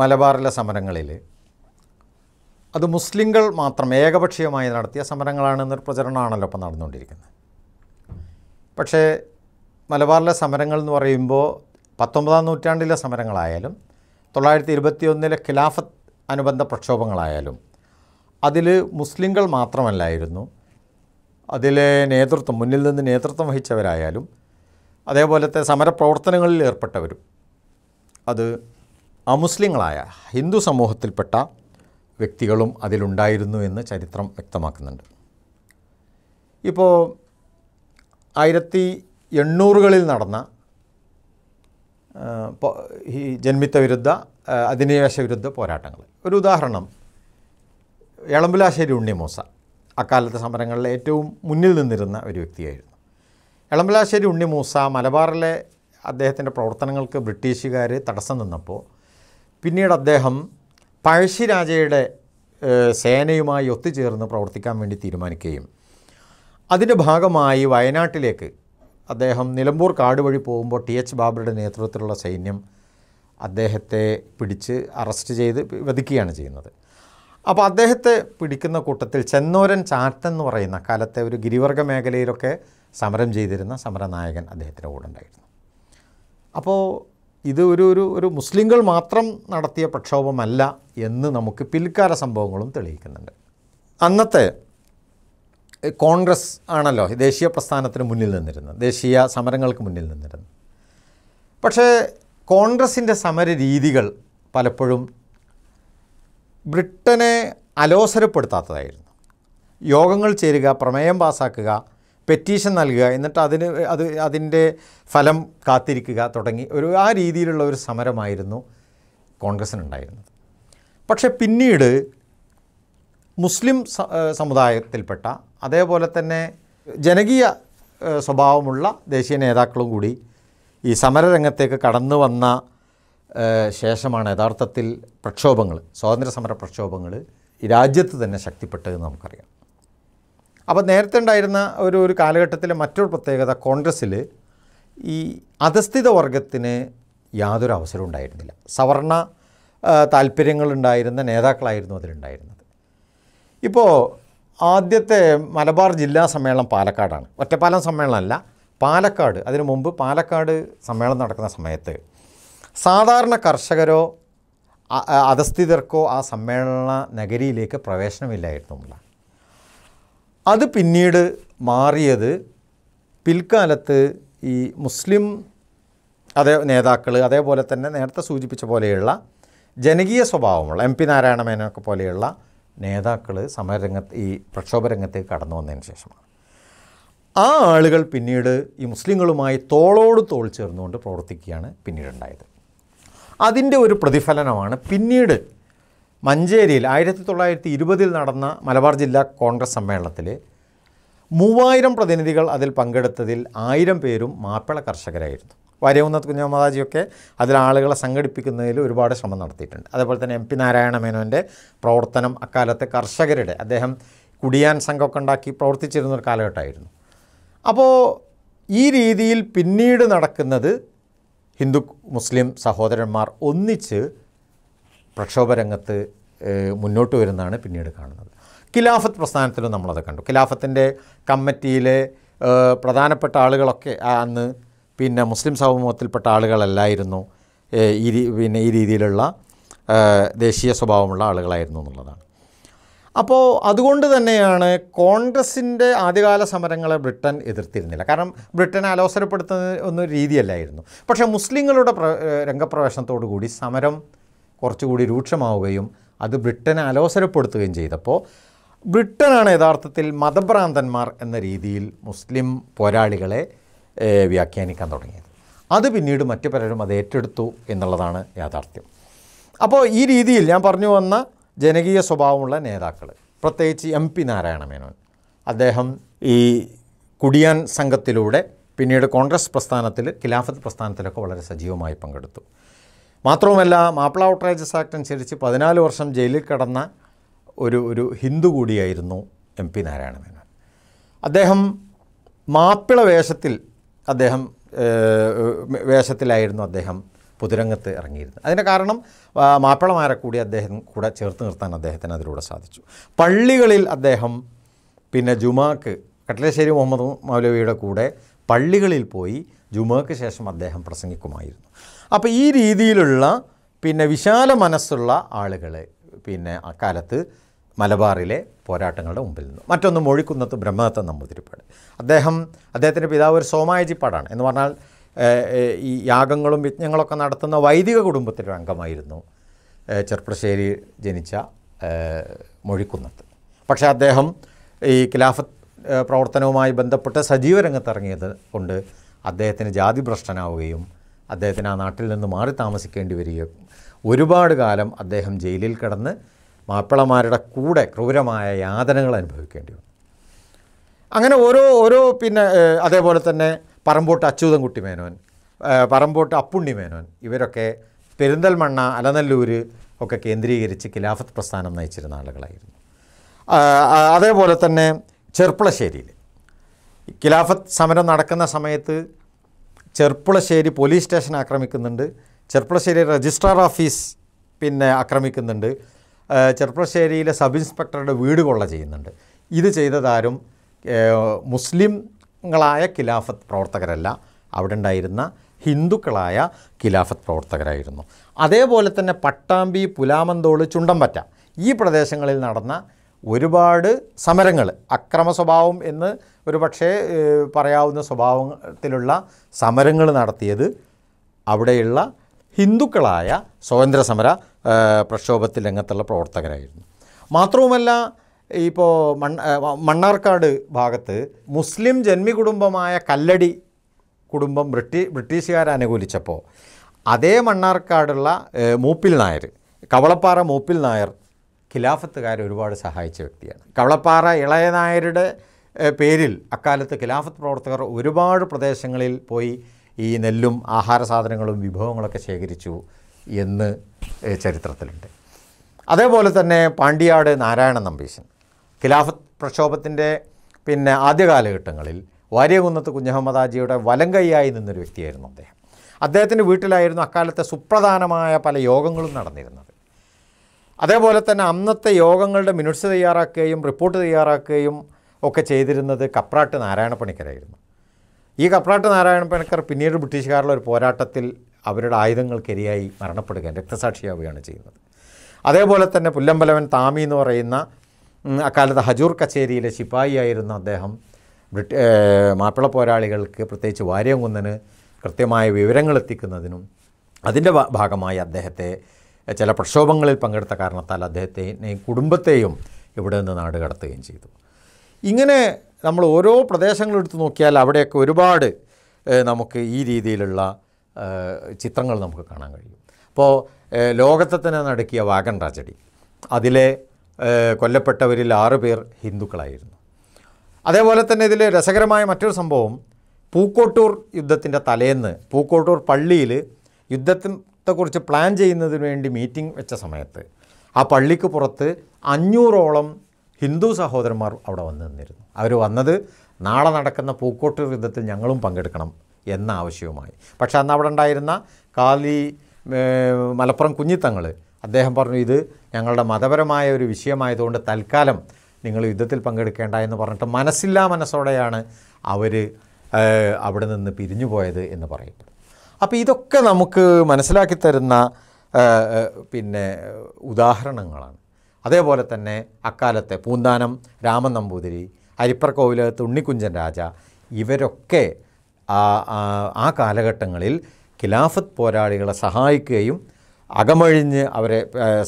മലബാറിലെ സമരങ്ങളിൽ അത് മുസ്ലിങ്ങൾ മാത്രം ഏകപക്ഷീയമായി നടത്തിയ എന്നൊരു പ്രചരണമാണല്ലോ ഇപ്പം നടന്നുകൊണ്ടിരിക്കുന്നത് പക്ഷേ മലബാറിലെ സമരങ്ങൾ എന്ന് പറയുമ്പോൾ പത്തൊമ്പതാം നൂറ്റാണ്ടിലെ സമരങ്ങളായാലും തൊള്ളായിരത്തി ഇരുപത്തി ഒന്നിലെ ഖിലാഫത്ത് അനുബന്ധ പ്രക്ഷോഭങ്ങളായാലും അതിൽ മുസ്ലിങ്ങൾ മാത്രമല്ലായിരുന്നു അതിലെ നേതൃത്വം മുന്നിൽ നിന്ന് നേതൃത്വം വഹിച്ചവരായാലും അതേപോലത്തെ സമരപ്രവർത്തനങ്ങളിൽ ഏർപ്പെട്ടവരും അത് അമുസ്ലിങ്ങളായ ഹിന്ദു സമൂഹത്തിൽപ്പെട്ട വ്യക്തികളും അതിലുണ്ടായിരുന്നു എന്ന് ചരിത്രം വ്യക്തമാക്കുന്നുണ്ട് ഇപ്പോൾ ആയിരത്തി എണ്ണൂറുകളിൽ നടന്ന ഈ ജന്മിത്ത വിരുദ്ധ അധിനിവേശ വിരുദ്ധ പോരാട്ടങ്ങൾ ഒരു ഉദാഹരണം എളമ്പലാശ്ശേരി ഉണ്ണിമൂസ അക്കാലത്തെ സമരങ്ങളിൽ ഏറ്റവും മുന്നിൽ നിന്നിരുന്ന ഒരു വ്യക്തിയായിരുന്നു എളമ്പലാശ്ശേരി ഉണ്ണിമൂസ മലബാറിലെ അദ്ദേഹത്തിൻ്റെ പ്രവർത്തനങ്ങൾക്ക് ബ്രിട്ടീഷുകാർ തടസ്സം നിന്നപ്പോൾ പിന്നീട് അദ്ദേഹം പഴശ്ശിരാജയുടെ സേനയുമായി ഒത്തുചേർന്ന് പ്രവർത്തിക്കാൻ വേണ്ടി തീരുമാനിക്കുകയും അതിൻ്റെ ഭാഗമായി വയനാട്ടിലേക്ക് അദ്ദേഹം നിലമ്പൂർ കാട് വഴി പോകുമ്പോൾ ടി എച്ച് ബാബറുടെ നേതൃത്വത്തിലുള്ള സൈന്യം അദ്ദേഹത്തെ പിടിച്ച് അറസ്റ്റ് ചെയ്ത് വധിക്കുകയാണ് ചെയ്യുന്നത് അപ്പോൾ അദ്ദേഹത്തെ പിടിക്കുന്ന കൂട്ടത്തിൽ ചെന്നോരൻ ചാറ്റൻ എന്ന് പറയുന്ന കാലത്തെ ഒരു ഗിരിവർഗ മേഖലയിലൊക്കെ സമരം ചെയ്തിരുന്ന സമരനായകൻ അദ്ദേഹത്തിൻ്റെ കൂടെ ഉണ്ടായിരുന്നു അപ്പോൾ ഇത് ഒരു ഒരു ഒരു മുസ്ലിങ്ങൾ മാത്രം നടത്തിയ പ്രക്ഷോഭമല്ല എന്ന് നമുക്ക് പിൽക്കാല സംഭവങ്ങളും തെളിയിക്കുന്നുണ്ട് അന്നത്തെ കോൺഗ്രസ് ആണല്ലോ ദേശീയ പ്രസ്ഥാനത്തിന് മുന്നിൽ നിന്നിരുന്നത് ദേശീയ സമരങ്ങൾക്ക് മുന്നിൽ നിന്നിരുന്നു പക്ഷേ കോൺഗ്രസിൻ്റെ സമര രീതികൾ പലപ്പോഴും ബ്രിട്ടനെ അലോസരപ്പെടുത്താത്തതായിരുന്നു യോഗങ്ങൾ ചേരുക പ്രമേയം പാസാക്കുക പെറ്റീഷൻ നൽകുക എന്നിട്ട് അതിന് അത് അതിൻ്റെ ഫലം കാത്തിരിക്കുക തുടങ്ങി ഒരു ആ രീതിയിലുള്ള ഒരു സമരമായിരുന്നു കോൺഗ്രസ്സിനുണ്ടായിരുന്നത് പക്ഷേ പിന്നീട് മുസ്ലിം സമുദായത്തിൽപ്പെട്ട അതേപോലെ തന്നെ ജനകീയ സ്വഭാവമുള്ള ദേശീയ നേതാക്കളും കൂടി ഈ സമരരംഗത്തേക്ക് കടന്നു വന്ന ശേഷമാണ് യഥാർത്ഥത്തിൽ പ്രക്ഷോഭങ്ങൾ സ്വാതന്ത്ര്യ സമര പ്രക്ഷോഭങ്ങൾ ഈ രാജ്യത്ത് തന്നെ ശക്തിപ്പെട്ടതെന്ന് നമുക്കറിയാം അപ്പോൾ നേരത്തെ ഉണ്ടായിരുന്ന ഒരു ഒരു കാലഘട്ടത്തിലെ മറ്റൊരു പ്രത്യേകത കോൺഗ്രസ്സിൽ ഈ അധസ്ഥിത വർഗത്തിന് യാതൊരു അവസരവും ഉണ്ടായിരുന്നില്ല സവർണ താല്പര്യങ്ങളുണ്ടായിരുന്ന നേതാക്കളായിരുന്നു അതിലുണ്ടായിരുന്നത് ഇപ്പോൾ ആദ്യത്തെ മലബാർ ജില്ലാ സമ്മേളനം പാലക്കാടാണ് ഒറ്റപ്പാലം സമ്മേളനമല്ല പാലക്കാട് അതിനു മുമ്പ് പാലക്കാട് സമ്മേളനം നടക്കുന്ന സമയത്ത് സാധാരണ കർഷകരോ അധസ്ഥിതർക്കോ ആ സമ്മേളന നഗരിയിലേക്ക് പ്രവേശനമില്ലായിരുന്നു അത് പിന്നീട് മാറിയത് പിൽക്കാലത്ത് ഈ മുസ്ലിം അതേ നേതാക്കൾ അതേപോലെ തന്നെ നേരത്തെ സൂചിപ്പിച്ച പോലെയുള്ള ജനകീയ സ്വഭാവമുള്ള എം പി നാരായണ മേനൊക്കെ പോലെയുള്ള നേതാക്കൾ സമരരംഗത്ത് ഈ പ്രക്ഷോഭരംഗത്തേക്ക് കടന്നു വന്നതിന് ശേഷമാണ് ആ ആളുകൾ പിന്നീട് ഈ മുസ്ലിങ്ങളുമായി തോളോട് തോൾ ചേർന്നുകൊണ്ട് പ്രവർത്തിക്കുകയാണ് പിന്നീടുണ്ടായത് അതിൻ്റെ ഒരു പ്രതിഫലനമാണ് പിന്നീട് മഞ്ചേരിയിൽ ആയിരത്തി തൊള്ളായിരത്തി ഇരുപതിൽ നടന്ന മലബാർ ജില്ലാ കോൺഗ്രസ് സമ്മേളനത്തിൽ മൂവായിരം പ്രതിനിധികൾ അതിൽ പങ്കെടുത്തതിൽ ആയിരം പേരും മാപ്പിള കർഷകരായിരുന്നു വരവുന്നത് കുഞ്ഞമ്മദാജിയൊക്കെ അതിൽ ആളുകളെ സംഘടിപ്പിക്കുന്നതിൽ ഒരുപാട് ശ്രമം നടത്തിയിട്ടുണ്ട് അതേപോലെ തന്നെ എം പി നാരായണ മേനോൻ്റെ പ്രവർത്തനം അക്കാലത്തെ കർഷകരുടെ അദ്ദേഹം കുടിയാൻ സംഘമൊക്കെ ഉണ്ടാക്കി പ്രവർത്തിച്ചിരുന്ന ഒരു കാലഘട്ടമായിരുന്നു അപ്പോൾ ഈ രീതിയിൽ പിന്നീട് നടക്കുന്നത് ഹിന്ദു മുസ്ലിം സഹോദരന്മാർ ഒന്നിച്ച് പ്രക്ഷോഭരംഗത്ത് മുന്നോട്ട് വരുന്നതാണ് പിന്നീട് കാണുന്നത് ഖിലാഫത്ത് പ്രസ്ഥാനത്തിലും നമ്മളത് കണ്ടു ഖിലാഫത്തിൻ്റെ കമ്മിറ്റിയിലെ പ്രധാനപ്പെട്ട ആളുകളൊക്കെ അന്ന് പിന്നെ മുസ്ലിം സമൂഹത്തിൽപ്പെട്ട ആളുകളല്ലായിരുന്നു ഈ പിന്നെ ഈ രീതിയിലുള്ള ദേശീയ സ്വഭാവമുള്ള ആളുകളായിരുന്നു എന്നുള്ളതാണ് അപ്പോൾ അതുകൊണ്ട് തന്നെയാണ് കോൺഗ്രസിൻ്റെ ആദ്യകാല സമരങ്ങളെ ബ്രിട്ടൻ എതിർത്തിരുന്നില്ല കാരണം ബ്രിട്ടനെ അലോസരപ്പെടുത്തുന്ന ഒരു രീതിയല്ലായിരുന്നു പക്ഷേ മുസ്ലിങ്ങളുടെ പ്ര രംഗപ്രവേശനത്തോടു കൂടി സമരം കുറച്ചുകൂടി രൂക്ഷമാവുകയും അത് ബ്രിട്ടനെ അലോസരപ്പെടുത്തുകയും ചെയ്തപ്പോൾ ബ്രിട്ടനാണ് യഥാർത്ഥത്തിൽ മതഭ്രാന്തന്മാർ എന്ന രീതിയിൽ മുസ്ലിം പോരാളികളെ വ്യാഖ്യാനിക്കാൻ തുടങ്ങിയത് അത് പിന്നീട് മറ്റു പലരും അത് ഏറ്റെടുത്തു എന്നുള്ളതാണ് യാഥാർത്ഥ്യം അപ്പോൾ ഈ രീതിയിൽ ഞാൻ പറഞ്ഞു വന്ന ജനകീയ സ്വഭാവമുള്ള നേതാക്കൾ പ്രത്യേകിച്ച് എം പി നാരായണ മേനോൻ അദ്ദേഹം ഈ കുടിയാൻ സംഘത്തിലൂടെ പിന്നീട് കോൺഗ്രസ് പ്രസ്ഥാനത്തിൽ ഖിലാഫത്ത് പ്രസ്ഥാനത്തിലൊക്കെ വളരെ സജീവമായി പങ്കെടുത്തു മാത്രവുമല്ല മാപ്പിള ഔട്ട്റേജസ് ആക്ട് അനുസരിച്ച് പതിനാല് വർഷം ജയിലിൽ കിടന്ന ഒരു ഒരു ഹിന്ദു കൂടിയായിരുന്നു എം പി നാരായണ മേനോൻ അദ്ദേഹം മാപ്പിള വേഷത്തിൽ അദ്ദേഹം വേഷത്തിലായിരുന്നു അദ്ദേഹം പുതുരംഗത്ത് ഇറങ്ങിയിരുന്നത് അതിൻ്റെ കാരണം മാപ്പിളമാരെ കൂടി അദ്ദേഹം കൂടെ ചേർത്ത് നിർത്താൻ അദ്ദേഹത്തിന് അതിലൂടെ സാധിച്ചു പള്ളികളിൽ അദ്ദേഹം പിന്നെ ജുമാക്ക് കട്ടലശ്ശേരി മുഹമ്മദ് മൗലവിയുടെ കൂടെ പള്ളികളിൽ പോയി ജുമാക്ക് ശേഷം അദ്ദേഹം പ്രസംഗിക്കുമായിരുന്നു അപ്പോൾ ഈ രീതിയിലുള്ള പിന്നെ വിശാല മനസ്സുള്ള ആളുകൾ പിന്നെ അക്കാലത്ത് മലബാറിലെ പോരാട്ടങ്ങളുടെ മുമ്പിൽ നിന്നു മറ്റൊന്ന് മൊഴിക്കുന്നത്ത് ബ്രഹ്മദത്ത നമ്പൂതിരിപ്പാട് അദ്ദേഹം അദ്ദേഹത്തിൻ്റെ പിതാവ് ഒരു സോമായജിപ്പാടാണ് എന്ന് പറഞ്ഞാൽ ഈ യാഗങ്ങളും യജ്ഞങ്ങളൊക്കെ നടത്തുന്ന വൈദിക കുടുംബത്തിലൊരു അംഗമായിരുന്നു ചെർപ്പശ്ശേരി ജനിച്ച മൊഴിക്കുന്നത്ത് പക്ഷേ അദ്ദേഹം ഈ ഖിലാഫത്ത് പ്രവർത്തനവുമായി ബന്ധപ്പെട്ട് സജീവ രംഗത്തിറങ്ങിയത് കൊണ്ട് അദ്ദേഹത്തിന് ജാതി ഭ്രഷ്ടനാവുകയും അദ്ദേഹത്തിന് ആ നാട്ടിൽ നിന്ന് മാറി താമസിക്കേണ്ടി വരികയും ഒരുപാട് കാലം അദ്ദേഹം ജയിലിൽ കിടന്ന് മാപ്പിളമാരുടെ കൂടെ ക്രൂരമായ യാതനകൾ അനുഭവിക്കേണ്ടി വന്നു അങ്ങനെ ഓരോ ഓരോ പിന്നെ അതേപോലെ തന്നെ പറമ്പോട്ട് അച്യുതൻകുട്ടി മേനോൻ പറമ്പോട്ട് അപ്പുണ്ണി മേനോൻ ഇവരൊക്കെ പെരിന്തൽമണ്ണ അലനല്ലൂർ ഒക്കെ കേന്ദ്രീകരിച്ച് ഖിലാഫത്ത് പ്രസ്ഥാനം നയിച്ചിരുന്ന ആളുകളായിരുന്നു അതേപോലെ തന്നെ ചെർപ്പളശ്ശേരിയിൽ ഖിലാഫത്ത് സമരം നടക്കുന്ന സമയത്ത് ചെർപ്പുളശ്ശേരി പോലീസ് സ്റ്റേഷൻ ആക്രമിക്കുന്നുണ്ട് ചെർപ്പുളശ്ശേരി രജിസ്ട്രാർ ഓഫീസ് പിന്നെ ആക്രമിക്കുന്നുണ്ട് ചെർപ്പുളശ്ശേരിയിലെ സബ് ഇൻസ്പെക്ടറുടെ വീട് കൊള്ള ചെയ്യുന്നുണ്ട് ഇത് ചെയ്തതാരും മുസ്ലിങ്ങളായ ഖിലാഫത്ത് പ്രവർത്തകരല്ല അവിടെ ഉണ്ടായിരുന്ന ഹിന്ദുക്കളായ ഖിലാഫത്ത് പ്രവർത്തകരായിരുന്നു അതേപോലെ തന്നെ പട്ടാമ്പി പുലാമന്തോള് ചുണ്ടമ്പറ്റ ഈ പ്രദേശങ്ങളിൽ നടന്ന ഒരുപാട് സമരങ്ങൾ അക്രമ സ്വഭാവം എന്ന് ഒരു പക്ഷേ പറയാവുന്ന സ്വഭാവത്തിലുള്ള സമരങ്ങൾ നടത്തിയത് അവിടെയുള്ള ഹിന്ദുക്കളായ സ്വതന്ത്ര സമര പ്രക്ഷോഭത്തിൽ രംഗത്തുള്ള പ്രവർത്തകരായിരുന്നു മാത്രവുമല്ല ഇപ്പോൾ മണ്ണ മണ്ണാർക്കാട് ഭാഗത്ത് മുസ്ലിം ജന്മി കുടുംബമായ കല്ലടി കുടുംബം ബ്രിട്ടീ ബ്രിട്ടീഷുകാർ അനുകൂലിച്ചപ്പോൾ അതേ മണ്ണാർക്കാടുള്ള മൂപ്പിൽ നായർ കവളപ്പാറ മൂപ്പിൽ നായർ ഖിലാഫത്തുകാർ ഒരുപാട് സഹായിച്ച വ്യക്തിയാണ് കവളപ്പാറ ഇളയനായരുടെ പേരിൽ അക്കാലത്ത് ഖിലാഫത്ത് പ്രവർത്തകർ ഒരുപാട് പ്രദേശങ്ങളിൽ പോയി ഈ നെല്ലും ആഹാര സാധനങ്ങളും വിഭവങ്ങളൊക്കെ ശേഖരിച്ചു എന്ന് ചരിത്രത്തിലുണ്ട് അതേപോലെ തന്നെ പാണ്ടിയാട് നാരായണ നമ്പീശൻ ഖിലാഫത്ത് പ്രക്ഷോഭത്തിൻ്റെ പിന്നെ ആദ്യ കാലഘട്ടങ്ങളിൽ വാര്യകുന്നത്ത് കുഞ്ഞഹമ്മദാജിയുടെ വലം കൈയായി നിന്നൊരു വ്യക്തിയായിരുന്നു അദ്ദേഹം അദ്ദേഹത്തിൻ്റെ വീട്ടിലായിരുന്നു അക്കാലത്തെ സുപ്രധാനമായ പല യോഗങ്ങളും നടന്നിരുന്നത് അതേപോലെ തന്നെ അന്നത്തെ യോഗങ്ങളുടെ മിനിറ്റ്സ് തയ്യാറാക്കുകയും റിപ്പോർട്ട് തയ്യാറാക്കുകയും ഒക്കെ ചെയ്തിരുന്നത് കപ്രാട്ട് നാരായണ പണിക്കരായിരുന്നു ഈ കപ്രാട്ട് നാരായണ പണിക്കർ പിന്നീട് ബ്രിട്ടീഷുകാരുടെ ഒരു പോരാട്ടത്തിൽ അവരുടെ ആയുധങ്ങൾക്കിരയായി മരണപ്പെടുകയും രക്തസാക്ഷിയാവുകയാണ് ചെയ്യുന്നത് അതേപോലെ തന്നെ പുല്ലമ്പലവൻ താമി എന്ന് പറയുന്ന അക്കാലത്ത് ഹജൂർ കച്ചേരിയിലെ ശിപ്പായിയായിരുന്ന അദ്ദേഹം ബ്രിട്ട് മാപ്പിള പോരാളികൾക്ക് പ്രത്യേകിച്ച് കുന്നന് കൃത്യമായ വിവരങ്ങൾ എത്തിക്കുന്നതിനും അതിൻ്റെ ഭാഗമായി അദ്ദേഹത്തെ ചില പ്രക്ഷോഭങ്ങളിൽ പങ്കെടുത്ത കാരണത്താൽ അദ്ദേഹത്തെയും കുടുംബത്തെയും ഇവിടെ നിന്ന് നാട് കടത്തുകയും ചെയ്തു ഇങ്ങനെ നമ്മൾ ഓരോ പ്രദേശങ്ങളെടുത്ത് നോക്കിയാൽ അവിടെയൊക്കെ ഒരുപാട് നമുക്ക് ഈ രീതിയിലുള്ള ചിത്രങ്ങൾ നമുക്ക് കാണാൻ കഴിയും അപ്പോൾ ലോകത്തെ തന്നെ നടക്കിയ വാഗൻ ട്രാജഡി അതിലെ കൊല്ലപ്പെട്ടവരിൽ ആറ് പേർ ഹിന്ദുക്കളായിരുന്നു അതേപോലെ തന്നെ ഇതിൽ രസകരമായ മറ്റൊരു സംഭവം പൂക്കോട്ടൂർ യുദ്ധത്തിൻ്റെ തലേന്ന് പൂക്കോട്ടൂർ പള്ളിയിൽ യുദ്ധത്തിന് ത്തെക്കുറിച്ച് പ്ലാൻ ചെയ്യുന്നതിന് വേണ്ടി മീറ്റിംഗ് വെച്ച സമയത്ത് ആ പള്ളിക്ക് പുറത്ത് അഞ്ഞൂറോളം ഹിന്ദു സഹോദരന്മാർ അവിടെ വന്നു നിന്നിരുന്നു അവർ വന്നത് നാളെ നടക്കുന്ന പൂക്കോട്ട് യുദ്ധത്തിൽ ഞങ്ങളും പങ്കെടുക്കണം എന്ന ആവശ്യവുമായി പക്ഷേ അന്ന് അവിടെ ഉണ്ടായിരുന്ന കാലി മലപ്പുറം കുഞ്ഞിത്തങ്ങൾ അദ്ദേഹം പറഞ്ഞു ഇത് ഞങ്ങളുടെ മതപരമായ ഒരു വിഷയമായതുകൊണ്ട് തൽക്കാലം നിങ്ങൾ യുദ്ധത്തിൽ പങ്കെടുക്കേണ്ട എന്ന് പറഞ്ഞിട്ട് മനസ്സില്ലാ മനസ്സോടെയാണ് അവർ അവിടെ നിന്ന് പിരിഞ്ഞു പോയത് എന്ന് പറയപ്പെടും അപ്പോൾ ഇതൊക്കെ നമുക്ക് മനസ്സിലാക്കി തരുന്ന പിന്നെ ഉദാഹരണങ്ങളാണ് അതേപോലെ തന്നെ അക്കാലത്തെ പൂന്താനം രാമൻ നമ്പൂതിരി അരിപ്പർക്കോവിലകത്ത് തുണ്ണിക്കുഞ്ചൻ രാജ ഇവരൊക്കെ ആ കാലഘട്ടങ്ങളിൽ ഖിലാഫത്ത് പോരാളികളെ സഹായിക്കുകയും അകമഴിഞ്ഞ് അവരെ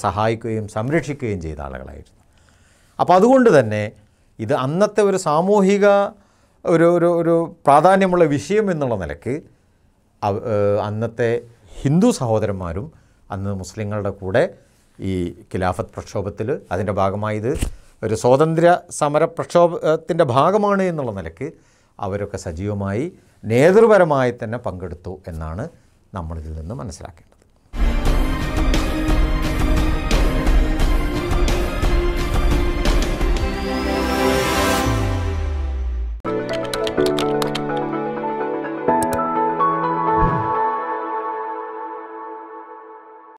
സഹായിക്കുകയും സംരക്ഷിക്കുകയും ചെയ്ത ആളുകളായിരുന്നു അപ്പോൾ അതുകൊണ്ട് തന്നെ ഇത് അന്നത്തെ ഒരു സാമൂഹിക ഒരു ഒരു പ്രാധാന്യമുള്ള വിഷയം എന്നുള്ള നിലക്ക് അന്നത്തെ ഹിന്ദു സഹോദരന്മാരും അന്ന് മുസ്ലിങ്ങളുടെ കൂടെ ഈ ഖിലാഫത്ത് പ്രക്ഷോഭത്തിൽ അതിൻ്റെ ഭാഗമായി ഇത് ഒരു സ്വാതന്ത്ര്യ സമര പ്രക്ഷോഭത്തിൻ്റെ ഭാഗമാണ് എന്നുള്ള നിലയ്ക്ക് അവരൊക്കെ സജീവമായി നേതൃപരമായി തന്നെ പങ്കെടുത്തു എന്നാണ് നമ്മളിതിൽ നിന്ന് മനസ്സിലാക്കേണ്ടത്